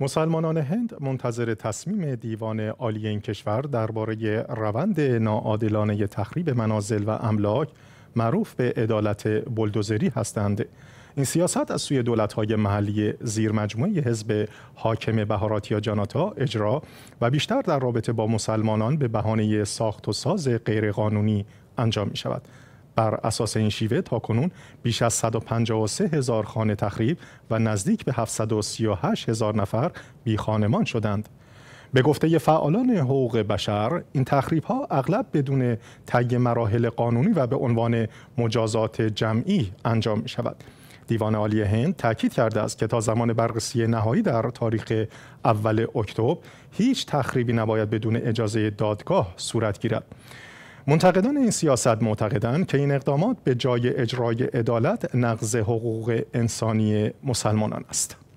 مسلمانان هند منتظر تصمیم دیوان عالی این کشور درباره روند ناعادلانه تخریب منازل و املاک معروف به عدالت بلدوزری هستند این سیاست از سوی دولت‌های محلی زیر مجموعه حزب حاکم بهاراتیا جاناتا اجرا و بیشتر در رابطه با مسلمانان به بهانه ساخت و ساز غیرقانونی انجام می‌شود. بر اساس این شیوه تا کنون بیش از 153 هزار خانه تخریب و نزدیک به 738 هزار نفر بی خانمان شدند. به گفته فعالان حقوق بشر این تخریب ها اغلب بدون طی مراحل قانونی و به عنوان مجازات جمعی انجام می شود. دیوان عالی هند تاکید کرده است که تا زمان بررسی نهایی در تاریخ اول اکتبر هیچ تخریبی نباید بدون اجازه دادگاه صورت گیرد. منتقدان این سیاست معتقدند که این اقدامات به جای اجرای عدالت نقض حقوق انسانی مسلمانان است.